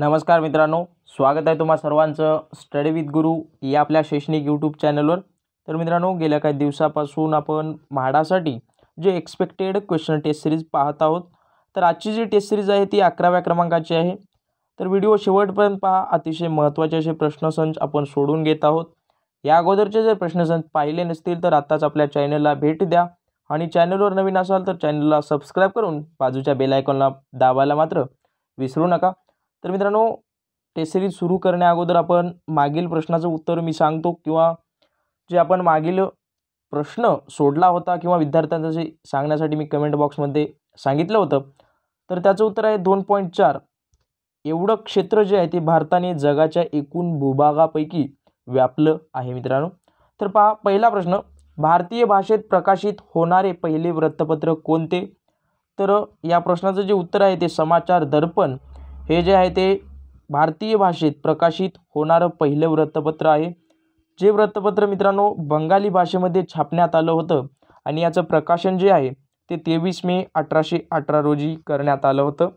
नमस्कार मित्रांनो स्वागत आहे तुम्हा सर्वांचं स्टडी विथ गुरु या आपल्या शैक्षणिक यूट्यूब चॅनलवर तर मित्रांनो गेल्या काही दिवसापासून आपण म्हाडासाठी जे एक्सपेक्टेड क्वेश्चन टेस्ट सिरीज पाहत आहोत तर आजची जी टेस्ट सिरीज आहे ती अकराव्या क्रमांकाची आहे तर व्हिडिओ शेवटपर्यंत पहा अतिशय महत्त्वाचे असे प्रश्नसंच आपण सोडून घेत आहोत या अगोदरचे जर प्रश्नसंच पाहिले नसतील तर आत्ताच आपल्या चॅनलला भेट द्या आणि चॅनलवर नवीन असाल तर चॅनलला सबस्क्राईब करून बाजूच्या बेलायकॉनला दाबायला मात्र विसरू नका तर मित्रांनो टेस्ट सिरीज सुरू करण्याअगोदर आपण मागील प्रश्नाचं उत्तर मी सांगतो किंवा जे आपण मागील प्रश्न सोडला होता किंवा विद्यार्थ्यांचं जे सांगण्यासाठी मी कमेंट बॉक्समध्ये सांगितलं होतं तर त्याचं उत्तर आहे दोन पॉईंट चार एवढं क्षेत्र जे आहे ते भारताने जगाच्या एकूण भूभागापैकी व्यापलं आहे मित्रांनो तर पहा पहिला प्रश्न भारतीय भाषेत प्रकाशित होणारे पहिले वृत्तपत्र कोणते तर या प्रश्नाचं जे उत्तर आहे ते समाचार दर्पण हे जे आहे ते भारतीय भाषेत प्रकाशित होणारं पहिलं वृत्तपत्र आहे जे वृत्तपत्र मित्रांनो बंगाली भाषेमध्ये छापण्यात आलं होतं आणि याचं प्रकाशन जे आहे ते तेवीस मे अठराशे अठरा रोजी करण्यात आलं होतं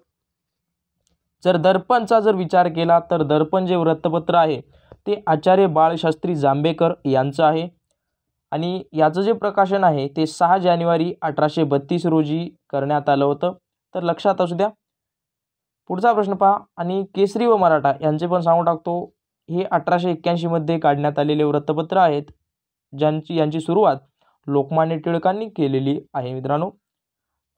जर दर्पणचा जर विचार केला तर दर्पण जे वृत्तपत्र आहे ते आचार्य बाळशास्त्री जांभेकर यांचं आहे आणि याचं जे प्रकाशन आहे ते सहा जानेवारी अठराशे बत्तीस रोजी करण्यात आलं होतं तर लक्षात असू द्या पुढचा प्रश्न पहा आणि केसरी व मराठा यांचे पण सांगून टाकतो हे अठराशे एक्क्याऐंशीमध्ये काढण्यात आलेले वृत्तपत्र आहेत ज्यांची यांची सुरुवात लोकमान्य टिळकांनी केलेली आहे मित्रांनो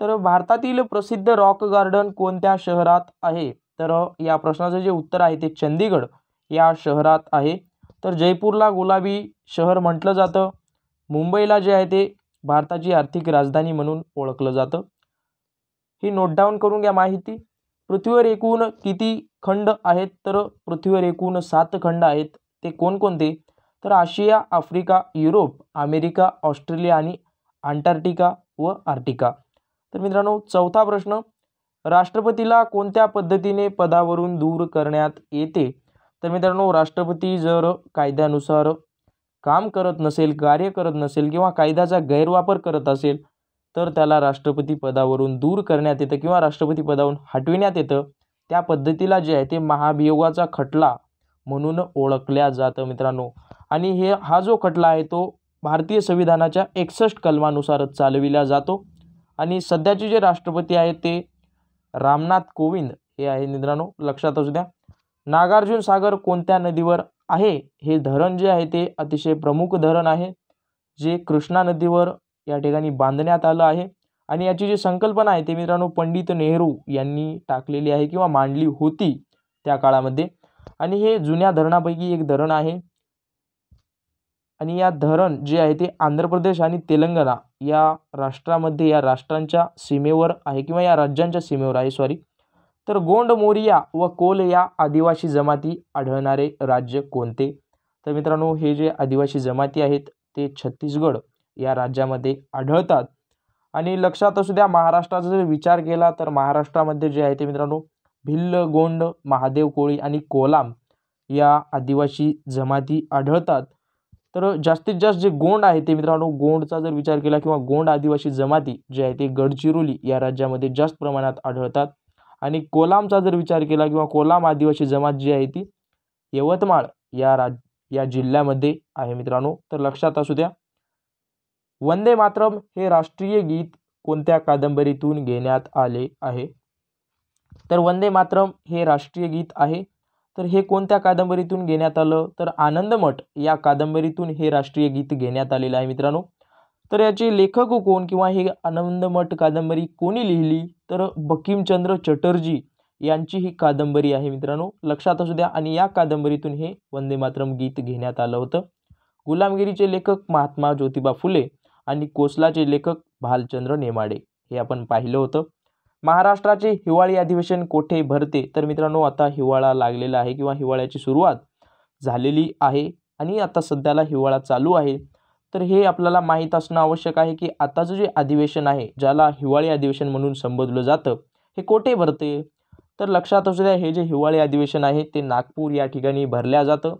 तर भारतातील प्रसिद्ध रॉक गार्डन कोणत्या शहरात आहे तर या प्रश्नाचं जे उत्तर आहे ते चंदीगड या शहरात आहे तर जयपूरला गुलाबी शहर म्हटलं जातं मुंबईला जे आहे ते भारताची आर्थिक राजधानी म्हणून ओळखलं जातं ही नोट डाऊन करून घ्या माहिती पृथ्वीवर एकूण किती खंड आहेत तर पृथ्वीवर एकूण सात खंड आहेत ते कोणकोणते तर आशिया आफ्रिका युरोप अमेरिका ऑस्ट्रेलिया आणि अंटार्क्टिका व आर्टिका तर मित्रांनो चौथा प्रश्न राष्ट्रपतीला कोणत्या पद्धतीने पदावरून दूर करण्यात येते तर मित्रांनो राष्ट्रपती जर कायद्यानुसार काम करत नसेल कार्य करत नसेल किंवा कायद्याचा गैरवापर करत असेल तर त्याला राष्ट्रपती पदावरून दूर करण्यात येतं किंवा राष्ट्रपती पदावरून हटविण्यात येतं त्या पद्धतीला जे आहे ते महाभियोगाचा खटला म्हणून ओळखल्या जातं मित्रांनो आणि हे हा जो खटला आहे तो भारतीय संविधानाच्या एकसष्ट कलमानुसारच चालविला जातो आणि सध्याचे जे राष्ट्रपती आहेत ते रामनाथ कोविंद हे आहे मित्रांनो लक्षात असू द्या नागार्जुन सागर कोणत्या नदीवर आहे हे धरण जे आहे ते अतिशय प्रमुख धरण आहे जे कृष्णा नदीवर या ठिकाणी बांधण्यात आलं आहे आणि याची जी संकल्पना आहे ते मित्रांनो पंडित नेहरू यांनी टाकलेली आहे किंवा मांडली होती त्या काळामध्ये आणि हे जुन्या धरणापैकी एक धरण आहे आणि या धरण जे आहे ते आंध्र प्रदेश आणि तेलंगणा या राष्ट्रामध्ये या राष्ट्रांच्या सीमेवर आहे किंवा या राज्यांच्या सीमेवर आहे सॉरी तर गोंड मोरिया व कोल या आदिवासी जमाती आढळणारे राज्य कोणते तर मित्रांनो हे जे आदिवासी जमाती आहेत ते छत्तीसगड या राज्यामध्ये आढळतात आणि लक्षात असू द्या महाराष्ट्राचा जर विचार केला तर महाराष्ट्रामध्ये जे आहे ते मित्रांनो भिल्ल गोंड महादेव कोळी आणि कोलाम या आदिवासी जमाती आढळतात तर जास्तीत जास्त जे गोंड आहे ते मित्रांनो गोंडचा जर विचार केला किंवा गोंड आदिवासी जमाती जे आहे ते गडचिरोली या राज्यामध्ये जास्त प्रमाणात आढळतात आणि कोलामचा जर विचार केला किंवा कोलाम आदिवासी जमात जी आहे ती यवतमाळ या राज या जिल्ह्यामध्ये आहे मित्रांनो तर लक्षात असू द्या वंदे मातरम हे राष्ट्रीय गीत कोणत्या कादंबरीतून घेण्यात आले आहे तर वंदे मातरम हे राष्ट्रीय गीत आहे तर हे कोणत्या कादंबरीतून घेण्यात आलं तर आनंदमठ या कादंबरीतून हे राष्ट्रीय गीत घेण्यात आलेलं आहे मित्रांनो तर याचे लेखक कोण किंवा हे आनंदमठ कादंबरी कोणी लिहिली तर बकीमचंद्र चटर्जी यांची ही कादंबरी आहे मित्रांनो लक्षात असू द्या आणि या कादंबरीतून हे वंदे मातरम गीत घेण्यात आलं होतं गुलामगिरीचे लेखक महात्मा ज्योतिबा फुले आणि कोसलाचे लेखक भालचंद्र नेमाडे हे आपण पाहिलं होतं महाराष्ट्राचे हिवाळी अधिवेशन कोठे भरते तर मित्रांनो आता हिवाळा लागलेला आहे किंवा हिवाळ्याची सुरुवात झालेली आहे आणि आता सध्याला हिवाळा चालू आहे तर हे आपल्याला माहीत असणं आवश्यक आहे की आताचं जे अधिवेशन आहे ज्याला हिवाळी अधिवेशन म्हणून संबोधलं जातं हे कोठे भरते तर लक्षात असू द्या हे जे हिवाळी अधिवेशन आहे ते नागपूर या ठिकाणी भरल्या जातं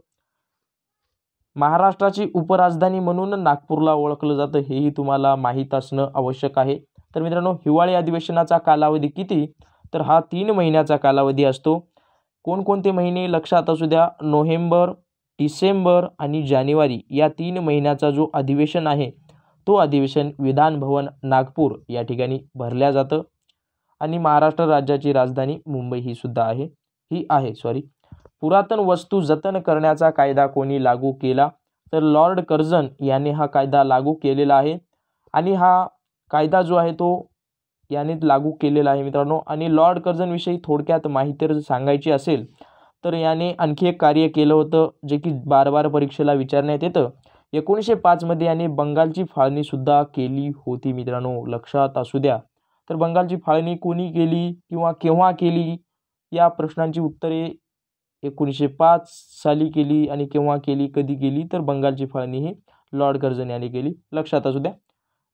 महाराष्ट्राची उपराजधानी म्हणून नागपूरला ओळखलं जातं हेही तुम्हाला माहीत असणं आवश्यक आहे तर मित्रांनो हिवाळी अधिवेशनाचा कालावधी किती तर हा तीन महिन्याचा कालावधी असतो कोणकोणते महिने लक्षात असू द्या नोव्हेंबर डिसेंबर आणि जानेवारी या तीन महिन्याचा जो अधिवेशन आहे तो अधिवेशन विधान भवन नागपूर या ठिकाणी भरल्या जातं आणि महाराष्ट्र राज्याची राजधानी मुंबई ही सुद्धा आहे ही आहे सॉरी पुरातन वस्तू जतन करण्याचा कायदा कोणी लागू केला तर लॉर्ड कर्जन यांनी हा कायदा लागू केलेला आहे आणि हा कायदा जो आहे तो याने लागू केलेला आहे मित्रांनो आणि लॉर्ड कर्जनविषयी थोडक्यात माहिती जर सांगायची असेल तर याने आणखी एक कार्य केलं होतं जे की बार बार परीक्षेला विचारण्यात येतं एकोणीसशे पाचमध्ये याने बंगालची फाळणीसुद्धा केली होती मित्रांनो लक्षात असू द्या तर बंगालची फाळणी कोणी केली किंवा केव्हा केली या प्रश्नांची उत्तरे एकोणीसशे पाच साली केली आणि केव्हा केली कधी केली तर बंगालची फाळणी ही लॉर्ड कर्जन यांनी केली लक्षात असू द्या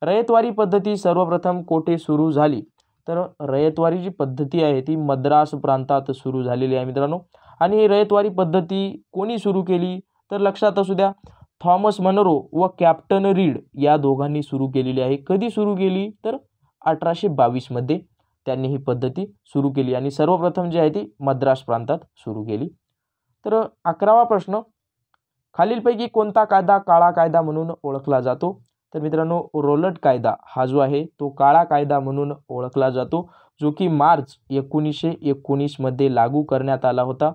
रयतवारी पद्धती सर्वप्रथम कोठे सुरू झाली तर रयतवारी जी पद्धती आहे ती मद्रास प्रांतात सुरू झालेली आहे मित्रांनो आणि ही रयतवारी पद्धती कोणी सुरू केली तर लक्षात असू द्या थॉमस मनरो व कॅप्टन रीड या दोघांनी सुरू केलेली आहे कधी सुरू केली तर अठराशे बावीसमध्ये त्यांनी ही पद्धती सुरू केली आणि सर्वप्रथम जी आहे ती मद्रास प्रांतात सुरू केली तर अकरावा प्रश्न खालीलपैकी कोणता कायदा काळा कायदा म्हणून ओळखला जातो तर मित्रांनो रोलट कायदा हा जो आहे तो काळा कायदा म्हणून ओळखला जातो जो की मार्च एकोणीसशे एकोणीसमध्ये लागू करण्यात आला होता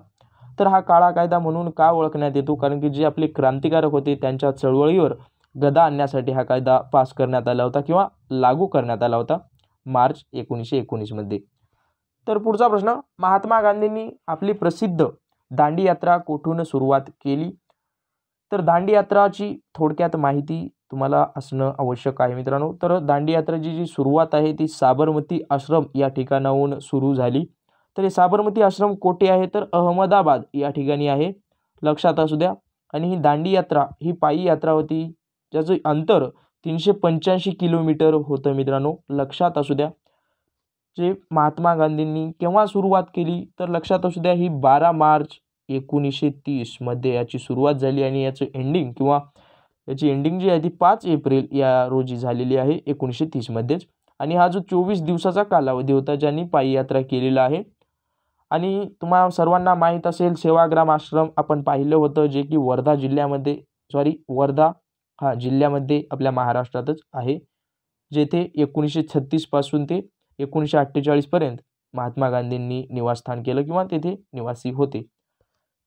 तर हा काळा कायदा म्हणून का ओळखण्यात येतो कारण की जे आपले क्रांतिकारक होते त्यांच्या चळवळीवर गदा आणण्यासाठी हा कायदा पास करण्यात आला होता किंवा लागू करण्यात आला होता मार्च एकोणीसशे एकोणीसमध्ये तर पुढचा प्रश्न महात्मा गांधींनी आपली प्रसिद्ध दांडी यात्रा कोठून सुरुवात केली तर दांडी यात्राची थोडक्यात माहिती तुम्हाला असणं आवश्यक आहे मित्रांनो तर दांडी यात्राची जी सुरुवात आहे ती साबरमती आश्रम या ठिकाणाहून सुरू झाली तर हे साबरमती आश्रम कोठे आहे तर अहमदाबाद या ठिकाणी आहे लक्षात असू द्या आणि ही दांडी यात्रा ही पायी यात्रा होती ज्याचं अंतर तीनशे पंच्याऐंशी किलोमीटर होतं मित्रांनो लक्षात असू द्या जे महात्मा गांधींनी केव्हा सुरुवात केली तर लक्षात असू द्या ही बारा मार्च एकोणीसशे तीसमध्ये याची सुरुवात झाली आणि याचं एंडिंग किंवा याची एंडिंग जी आहे ती पाच एप्रिल या रोजी झालेली आहे एकोणीसशे तीसमध्येच आणि हा जो चोवीस दिवसाचा कालावधी होता ज्यांनी पायी यात्रा केलेला आहे आणि तुम्हा सर्वांना माहीत असेल सेवाग्राम आश्रम आपण पाहिलं होतं जे की वर्धा जिल्ह्यामध्ये सॉरी वर्धा हा जिल्ह्यामध्ये आपल्या महाराष्ट्रातच आहे जेथे एकोणीसशे छत्तीसपासून ते एकोणीसशे अठ्ठेचाळीसपर्यंत महात्मा गांधींनी निवासस्थान केलं किंवा तेथे निवासी होते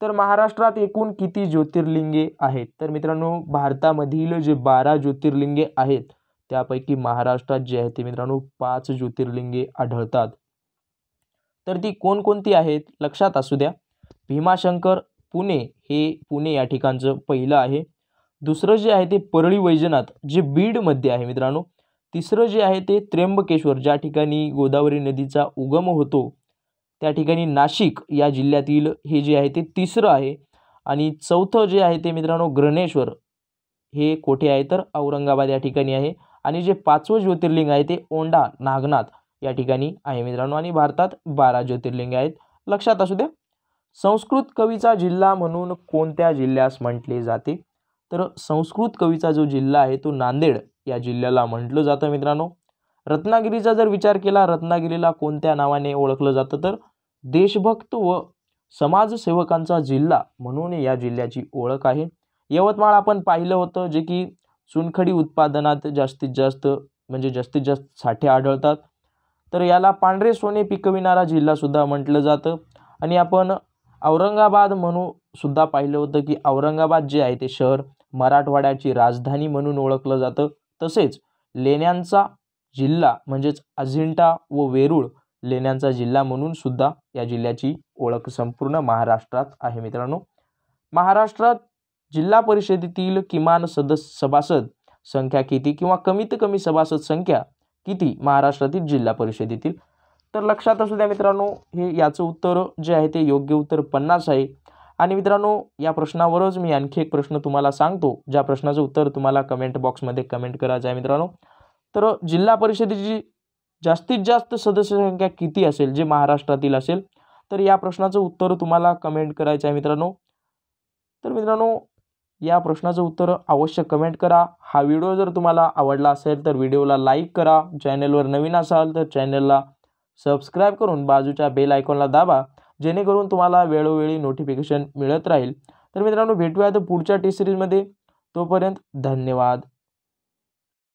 तर महाराष्ट्रात एकूण किती ज्योतिर्लिंगे आहेत तर मित्रांनो भारतामधील जे बारा ज्योतिर्लिंगे आहेत त्यापैकी महाराष्ट्रात जे आहे ते मित्रांनो पाच ज्योतिर्लिंगे आढळतात तर ती कोणकोणती आहेत लक्षात असू द्या भीमाशंकर पुणे हे पुणे या ठिकाणचं पहिलं आहे दुसरं जे आहे ते परळी वैजनाथ जे बीडमध्ये आहे मित्रांनो तिसरं जे आहे ते त्र्यंबकेश्वर ज्या ठिकाणी गोदावरी नदीचा उगम होतो त्या ठिकाणी नाशिक या जिल्ह्यातील हे जे आहे ते तिसरं आहे आणि चौथं जे आहे ते मित्रांनो ग्रणेश्वर हे कोठे आहे तर औरंगाबाद या ठिकाणी आहे आणि जे पाचवं ज्योतिर्लिंग आहे ते ओंडा नागनाथ या ठिकाणी आहे मित्रांनो आणि भारतात बारा ज्योतिर्लिंग आहेत लक्षात असू द्या संस्कृत कवीचा जिल्हा म्हणून कोणत्या जिल्ह्यास म्हटले जाते तर संस्कृत कवीचा जो जिल्हा आहे तो नांदेड या जिल्ह्याला म्हटलं जातं मित्रांनो रत्नागिरीचा जर विचार केला रत्नागिरीला कोणत्या नावाने ओळखलं जातं तर देशभक्त व समाजसेवकांचा जिल्हा म्हणून या जिल्ह्याची ओळख आहे यवतमाळ आपण पाहिलं होतं जे की चुनखडी उत्पादनात जास्तीत जास्त म्हणजे जास्तीत जास्त साठे आढळतात तर याला पांढरे सोने पिकविणारा जिल्हासुद्धा म्हटलं जातं आणि आपण औरंगाबाद म्हणू सुद्धा पाहिलं होतं की औरंगाबाद जे आहे ते शहर मराठवाड्याची राजधानी म्हणून ओळखलं जातं तसेच लेण्यांचा जिल्हा म्हणजेच अजिंठा व वेरूळ लेण्यांचा जिल्हा म्हणून सुद्धा या जिल्ह्याची ओळख संपूर्ण महाराष्ट्रात आहे मित्रांनो महाराष्ट्रात जिल्हा परिषदेतील किमान सदस्य सभासद संख्या किती किंवा कमीत कमी सभासद संख्या किती महाराष्ट्रातील जिल्हा परिषदेतील तर लक्षात असू द्या मित्रांनो हे याचं उत्तर जे आहे ते योग्य उत्तर पन्नास आहे आणि मित्रांनो या प्रश्नावरच मी आणखी एक प्रश्न तुम्हाला सांगतो ज्या प्रश्नाचं उत्तर तुम्हाला कमेंट बॉक्समध्ये कमेंट करायचं आहे मित्रांनो तर जिल्हा परिषदेची जास्तीत जास्त सदस्य संख्या किती असेल जे महाराष्ट्रातील असेल तर या प्रश्नाचं उत्तर तुम्हाला कमेंट करायचं आहे मित्रांनो तर मित्रांनो या प्रश्नाचं उत्तर अवश्य कमेंट करा हा व्हिडिओ जर तुम्हाला आवडला असेल तर व्हिडिओला लाईक करा चॅनलवर नवीन असाल तर चॅनलला सबस्क्राईब करून बाजूच्या बेल आयकॉनला दाबा जेणेकरून तुम्हाला वेळोवेळी नोटिफिकेशन मिळत राहील तर मित्रांनो भेटूया पुढच्या टी सिरीजमध्ये तोपर्यंत धन्यवाद